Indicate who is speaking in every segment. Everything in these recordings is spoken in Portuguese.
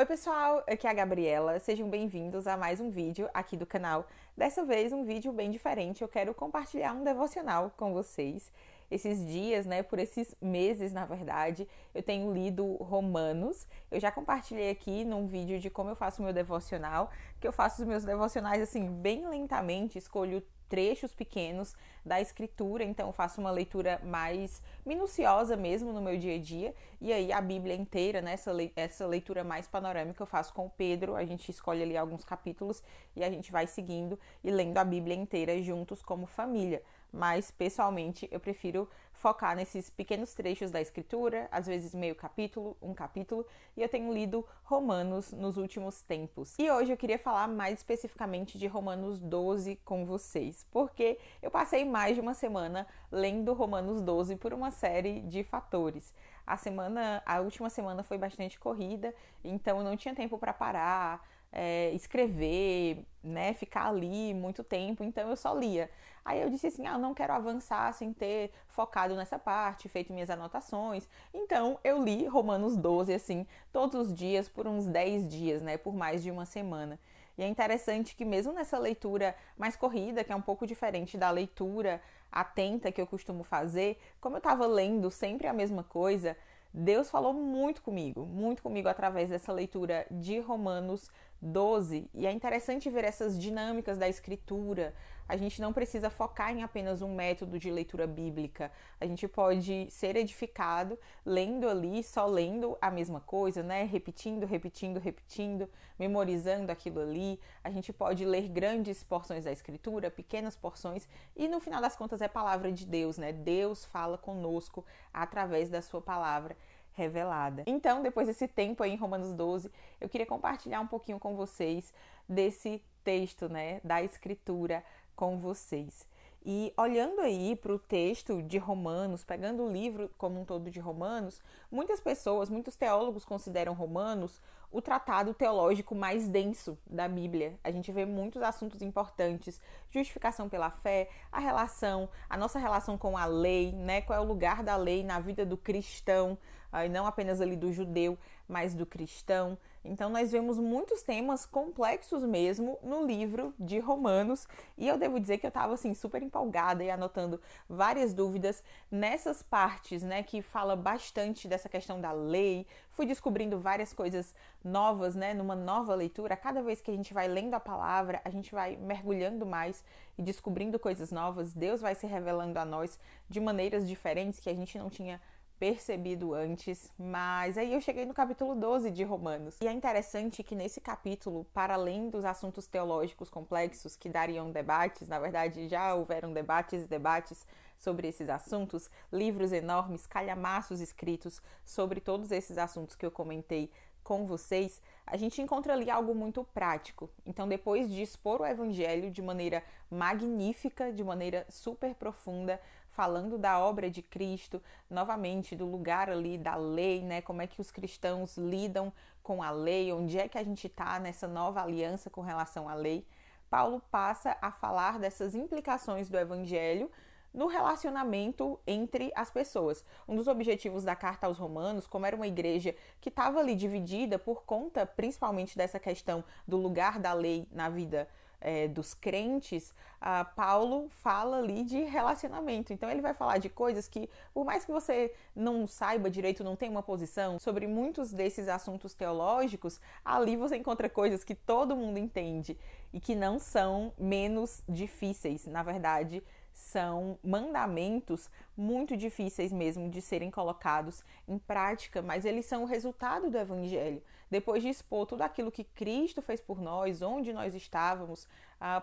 Speaker 1: Oi pessoal, aqui é a Gabriela, sejam bem-vindos a mais um vídeo aqui do canal. Dessa vez um vídeo bem diferente, eu quero compartilhar um devocional com vocês. Esses dias, né, por esses meses na verdade, eu tenho lido Romanos. Eu já compartilhei aqui num vídeo de como eu faço meu devocional, que eu faço os meus devocionais assim bem lentamente, escolho trechos pequenos da escritura, então eu faço uma leitura mais minuciosa mesmo no meu dia a dia. E aí a Bíblia inteira, né, essa, le essa leitura mais panorâmica eu faço com o Pedro, a gente escolhe ali alguns capítulos e a gente vai seguindo e lendo a Bíblia inteira juntos como família mas pessoalmente eu prefiro focar nesses pequenos trechos da escritura, às vezes meio capítulo, um capítulo, e eu tenho lido Romanos nos últimos tempos. E hoje eu queria falar mais especificamente de Romanos 12 com vocês, porque eu passei mais de uma semana lendo Romanos 12 por uma série de fatores. A semana, a última semana foi bastante corrida, então eu não tinha tempo para parar é, escrever, né, ficar ali muito tempo, então eu só lia. Aí eu disse assim: ah, não quero avançar sem ter focado nessa parte, feito minhas anotações. Então eu li Romanos 12, assim, todos os dias, por uns 10 dias, né, por mais de uma semana. E é interessante que, mesmo nessa leitura mais corrida, que é um pouco diferente da leitura atenta que eu costumo fazer, como eu estava lendo sempre a mesma coisa, Deus falou muito comigo, muito comigo através dessa leitura de Romanos 12. E é interessante ver essas dinâmicas da escritura. A gente não precisa focar em apenas um método de leitura bíblica. A gente pode ser edificado lendo ali, só lendo a mesma coisa, né? Repetindo, repetindo, repetindo, memorizando aquilo ali. A gente pode ler grandes porções da escritura, pequenas porções, e no final das contas é palavra de Deus, né? Deus fala conosco através da sua palavra revelada. Então, depois desse tempo aí em Romanos 12, eu queria compartilhar um pouquinho com vocês desse texto, né, da escritura com vocês. E olhando aí para o texto de Romanos, pegando o livro como um todo de Romanos, muitas pessoas, muitos teólogos consideram Romanos o tratado teológico mais denso da Bíblia. A gente vê muitos assuntos importantes: justificação pela fé, a relação, a nossa relação com a lei, né? Qual é o lugar da lei na vida do cristão, e não apenas ali do judeu, mas do cristão. Então nós vemos muitos temas complexos mesmo no livro de Romanos, e eu devo dizer que eu estava assim super empolgada e anotando várias dúvidas nessas partes, né, que fala bastante dessa questão da lei. Fui descobrindo várias coisas novas, né, numa nova leitura. Cada vez que a gente vai lendo a palavra, a gente vai mergulhando mais e descobrindo coisas novas. Deus vai se revelando a nós de maneiras diferentes que a gente não tinha percebido antes, mas aí eu cheguei no capítulo 12 de Romanos. E é interessante que nesse capítulo, para além dos assuntos teológicos complexos que dariam debates, na verdade já houveram debates e debates sobre esses assuntos, livros enormes, calhamaços escritos sobre todos esses assuntos que eu comentei com vocês, a gente encontra ali algo muito prático. Então, depois de expor o evangelho de maneira magnífica, de maneira super profunda, falando da obra de Cristo, novamente do lugar ali da lei, né? Como é que os cristãos lidam com a lei, onde é que a gente está nessa nova aliança com relação à lei. Paulo passa a falar dessas implicações do evangelho no relacionamento entre as pessoas. Um dos objetivos da carta aos Romanos, como era uma igreja que estava ali dividida por conta principalmente dessa questão do lugar da lei na vida é, dos crentes, a Paulo fala ali de relacionamento. Então ele vai falar de coisas que, por mais que você não saiba direito, não tenha uma posição sobre muitos desses assuntos teológicos, ali você encontra coisas que todo mundo entende e que não são menos difíceis. Na verdade, são mandamentos muito difíceis mesmo de serem colocados em prática, mas eles são o resultado do Evangelho. Depois de expor tudo aquilo que Cristo fez por nós, onde nós estávamos,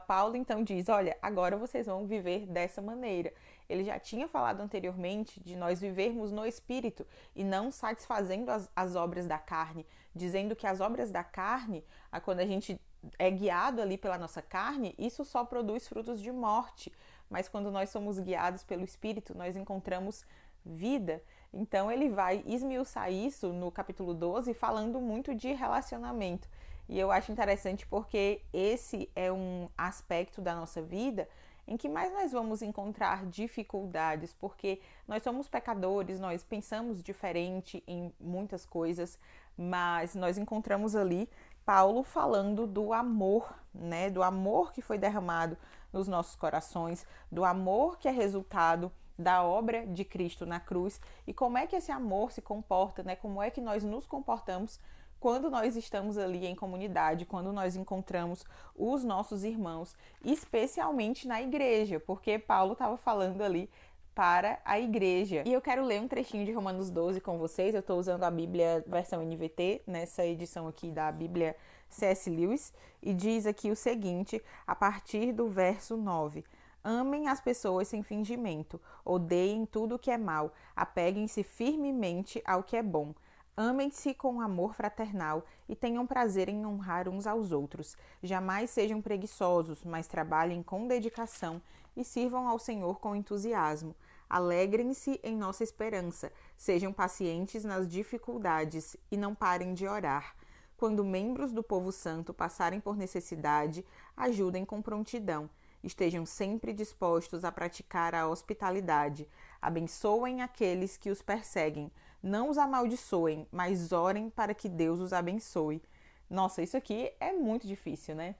Speaker 1: Paulo então diz: Olha, agora vocês vão viver dessa maneira. Ele já tinha falado anteriormente de nós vivermos no espírito e não satisfazendo as, as obras da carne, dizendo que as obras da carne, quando a gente é guiado ali pela nossa carne, isso só produz frutos de morte. Mas quando nós somos guiados pelo Espírito, nós encontramos vida. Então ele vai esmiuçar isso no capítulo 12, falando muito de relacionamento. E eu acho interessante porque esse é um aspecto da nossa vida em que mais nós vamos encontrar dificuldades, porque nós somos pecadores, nós pensamos diferente em muitas coisas, mas nós encontramos ali Paulo falando do amor, né? Do amor que foi derramado nos nossos corações, do amor que é resultado da obra de Cristo na cruz e como é que esse amor se comporta, né? Como é que nós nos comportamos quando nós estamos ali em comunidade, quando nós encontramos os nossos irmãos, especialmente na igreja, porque Paulo estava falando ali para a igreja. E eu quero ler um trechinho de Romanos 12 com vocês. Eu estou usando a Bíblia versão NVT, nessa edição aqui da Bíblia C.S. Lewis, e diz aqui o seguinte, a partir do verso 9. Amem as pessoas sem fingimento, odeiem tudo o que é mal, apeguem-se firmemente ao que é bom. Amem-se com amor fraternal e tenham prazer em honrar uns aos outros. Jamais sejam preguiçosos, mas trabalhem com dedicação e sirvam ao Senhor com entusiasmo. Alegrem-se em nossa esperança, sejam pacientes nas dificuldades e não parem de orar. Quando membros do povo santo passarem por necessidade, ajudem com prontidão. Estejam sempre dispostos a praticar a hospitalidade. Abençoem aqueles que os perseguem. Não os amaldiçoem, mas orem para que Deus os abençoe. Nossa, isso aqui é muito difícil, né?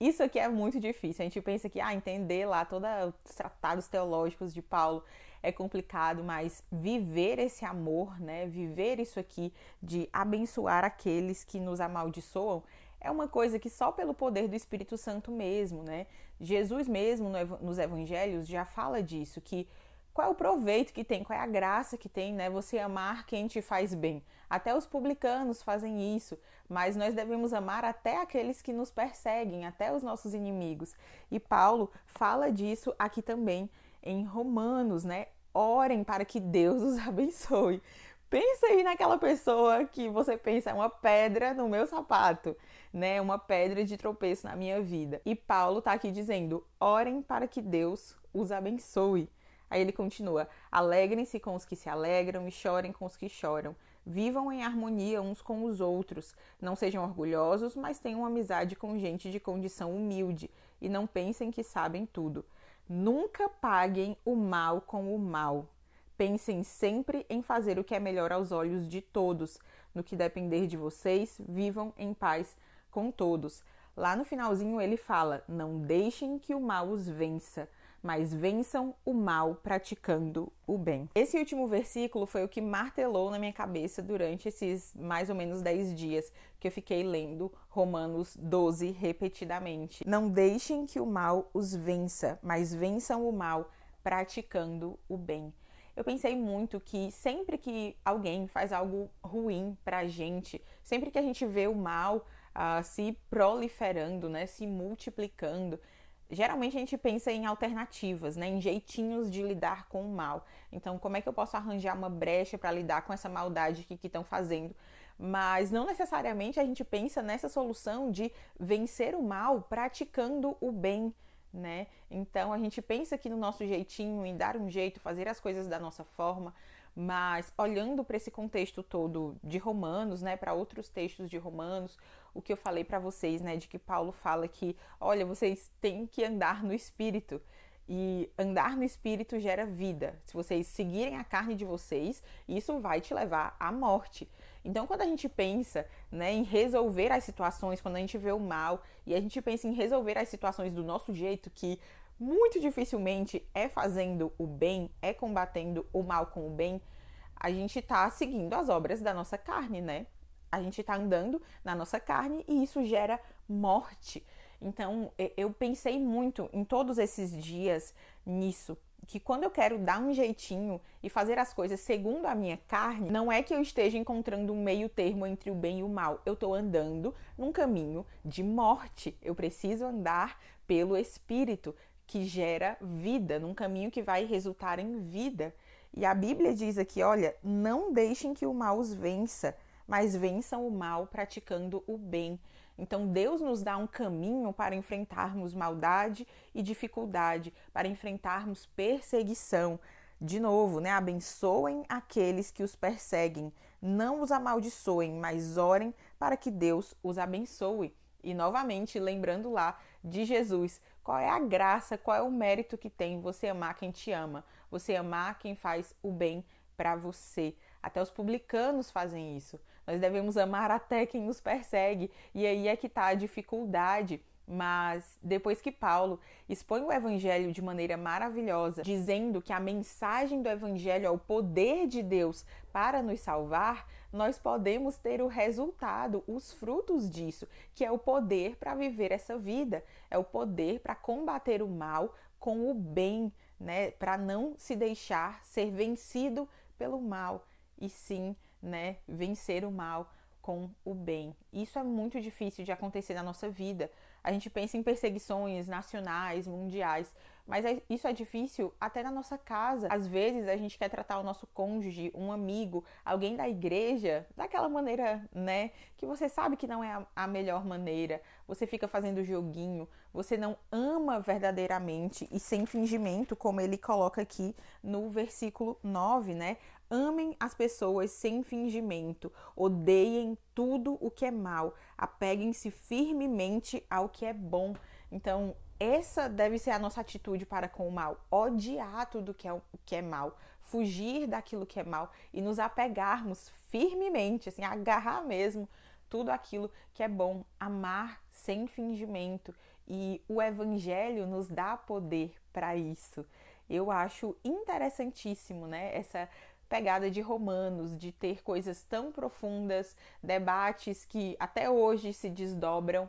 Speaker 1: Isso aqui é muito difícil. A gente pensa que ah, entender lá todos os tratados teológicos de Paulo é complicado, mas viver esse amor, né? Viver isso aqui de abençoar aqueles que nos amaldiçoam é uma coisa que só pelo poder do Espírito Santo mesmo, né? Jesus mesmo nos evangelhos já fala disso, que qual é o proveito que tem, qual é a graça que tem, né? Você amar quem te faz bem. Até os publicanos fazem isso, mas nós devemos amar até aqueles que nos perseguem, até os nossos inimigos. E Paulo fala disso aqui também em Romanos, né? Orem para que Deus os abençoe. Pensa aí naquela pessoa que você pensa é uma pedra no meu sapato, né? Uma pedra de tropeço na minha vida. E Paulo tá aqui dizendo: orem para que Deus os abençoe. Aí ele continua: Alegrem-se com os que se alegram e chorem com os que choram. Vivam em harmonia uns com os outros. Não sejam orgulhosos, mas tenham amizade com gente de condição humilde e não pensem que sabem tudo. Nunca paguem o mal com o mal. Pensem sempre em fazer o que é melhor aos olhos de todos. No que depender de vocês, vivam em paz com todos. Lá no finalzinho ele fala: Não deixem que o mal os vença mas vençam o mal praticando o bem. Esse último versículo foi o que martelou na minha cabeça durante esses mais ou menos 10 dias que eu fiquei lendo Romanos 12 repetidamente. Não deixem que o mal os vença, mas vençam o mal praticando o bem. Eu pensei muito que sempre que alguém faz algo ruim pra gente, sempre que a gente vê o mal uh, se proliferando, né, se multiplicando, geralmente a gente pensa em alternativas, né, em jeitinhos de lidar com o mal. Então, como é que eu posso arranjar uma brecha para lidar com essa maldade que estão fazendo? Mas não necessariamente a gente pensa nessa solução de vencer o mal praticando o bem. Né? Então a gente pensa aqui no nosso jeitinho, em dar um jeito, fazer as coisas da nossa forma, mas olhando para esse contexto todo de Romanos, né, para outros textos de Romanos, o que eu falei para vocês, né, de que Paulo fala que, olha, vocês têm que andar no espírito. E andar no espírito gera vida. Se vocês seguirem a carne de vocês, isso vai te levar à morte. Então, quando a gente pensa né, em resolver as situações, quando a gente vê o mal e a gente pensa em resolver as situações do nosso jeito, que muito dificilmente é fazendo o bem, é combatendo o mal com o bem, a gente está seguindo as obras da nossa carne, né? a gente está andando na nossa carne e isso gera morte. Então, eu pensei muito em todos esses dias nisso, que quando eu quero dar um jeitinho e fazer as coisas segundo a minha carne, não é que eu esteja encontrando um meio termo entre o bem e o mal. Eu estou andando num caminho de morte. Eu preciso andar pelo Espírito, que gera vida, num caminho que vai resultar em vida. E a Bíblia diz aqui: olha, não deixem que o mal os vença mas vençam o mal praticando o bem. Então, Deus nos dá um caminho para enfrentarmos maldade e dificuldade, para enfrentarmos perseguição. De novo, né? Abençoem aqueles que os perseguem, não os amaldiçoem, mas orem para que Deus os abençoe. E novamente, lembrando lá de Jesus, qual é a graça, qual é o mérito que tem você amar quem te ama, você amar quem faz o bem para você. Até os publicanos fazem isso. Nós devemos amar até quem nos persegue. E aí é que está a dificuldade. Mas depois que Paulo expõe o evangelho de maneira maravilhosa, dizendo que a mensagem do evangelho é o poder de Deus para nos salvar, nós podemos ter o resultado, os frutos disso, que é o poder para viver essa vida, é o poder para combater o mal com o bem, né, para não se deixar ser vencido pelo mal e sim né, vencer o mal com o bem. Isso é muito difícil de acontecer na nossa vida. A gente pensa em perseguições nacionais, mundiais, mas é, isso é difícil até na nossa casa. Às vezes a gente quer tratar o nosso cônjuge, um amigo, alguém da igreja, daquela maneira, né? Que você sabe que não é a, a melhor maneira. Você fica fazendo joguinho, você não ama verdadeiramente e sem fingimento, como ele coloca aqui no versículo 9, né? Amem as pessoas sem fingimento, odeiem tudo o que é mal, apeguem-se firmemente ao que é bom. Então, essa deve ser a nossa atitude para com o mal, odiar tudo que é, o que é mal, fugir daquilo que é mal e nos apegarmos firmemente, assim, agarrar mesmo tudo aquilo que é bom, amar sem fingimento. E o evangelho nos dá poder para isso. Eu acho interessantíssimo, né? Essa pegada de romanos, de ter coisas tão profundas, debates que até hoje se desdobram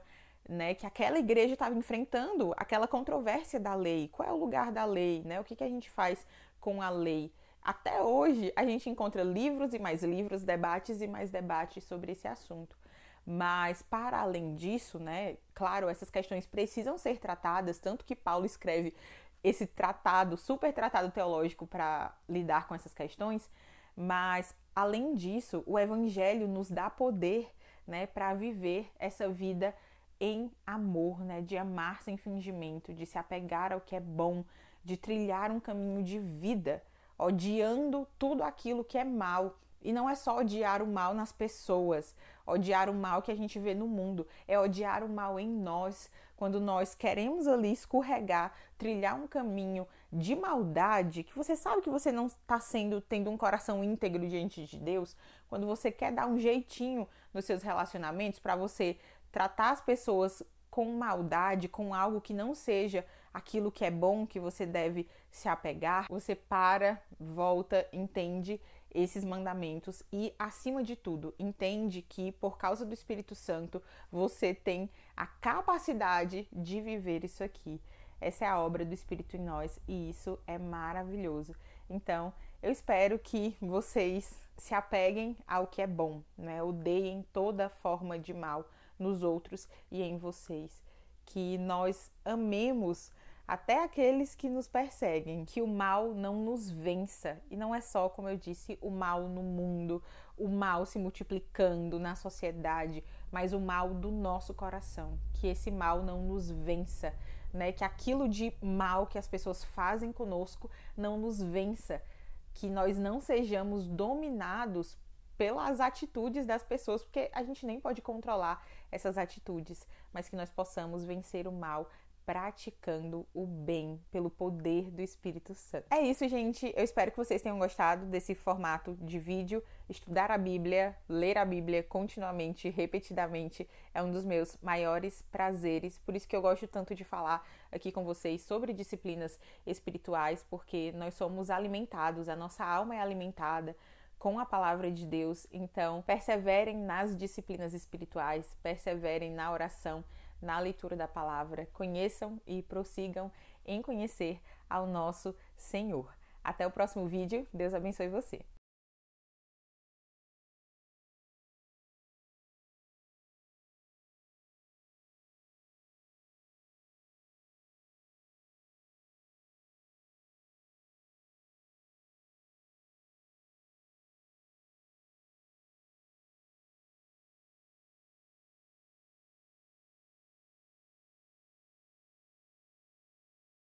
Speaker 1: né, que aquela igreja estava enfrentando aquela controvérsia da lei. Qual é o lugar da lei? Né? O que, que a gente faz com a lei? Até hoje a gente encontra livros e mais livros, debates e mais debates sobre esse assunto. Mas para além disso, né, claro, essas questões precisam ser tratadas, tanto que Paulo escreve esse tratado, super tratado teológico para lidar com essas questões, mas além disso, o evangelho nos dá poder, né, para viver essa vida em amor, né? De amar sem fingimento, de se apegar ao que é bom, de trilhar um caminho de vida, odiando tudo aquilo que é mal. E não é só odiar o mal nas pessoas, odiar o mal que a gente vê no mundo, é odiar o mal em nós, quando nós queremos ali escorregar, trilhar um caminho de maldade, que você sabe que você não está sendo tendo um coração íntegro diante de Deus, quando você quer dar um jeitinho nos seus relacionamentos para você tratar as pessoas com maldade, com algo que não seja aquilo que é bom, que você deve se apegar, você para, volta, entende esses mandamentos e, acima de tudo, entende que por causa do Espírito Santo você tem a capacidade de viver isso aqui. Essa é a obra do Espírito em nós e isso é maravilhoso. Então, eu espero que vocês se apeguem ao que é bom, né? Odeiem toda forma de mal nos outros e em vocês. Que nós amemos até aqueles que nos perseguem, que o mal não nos vença. E não é só, como eu disse, o mal no mundo, o mal se multiplicando na sociedade, mas o mal do nosso coração. Que esse mal não nos vença, né? Que aquilo de mal que as pessoas fazem conosco não nos vença, que nós não sejamos dominados pelas atitudes das pessoas, porque a gente nem pode controlar essas atitudes, mas que nós possamos vencer o mal praticando o bem pelo poder do Espírito Santo. É isso, gente. Eu espero que vocês tenham gostado desse formato de vídeo. Estudar a Bíblia, ler a Bíblia continuamente, repetidamente, é um dos meus maiores prazeres. Por isso que eu gosto tanto de falar aqui com vocês sobre disciplinas espirituais, porque nós somos alimentados, a nossa alma é alimentada com a palavra de Deus. Então, perseverem nas disciplinas espirituais, perseverem na oração, na leitura da palavra, conheçam e prossigam em conhecer ao nosso Senhor. Até o próximo vídeo, Deus abençoe você.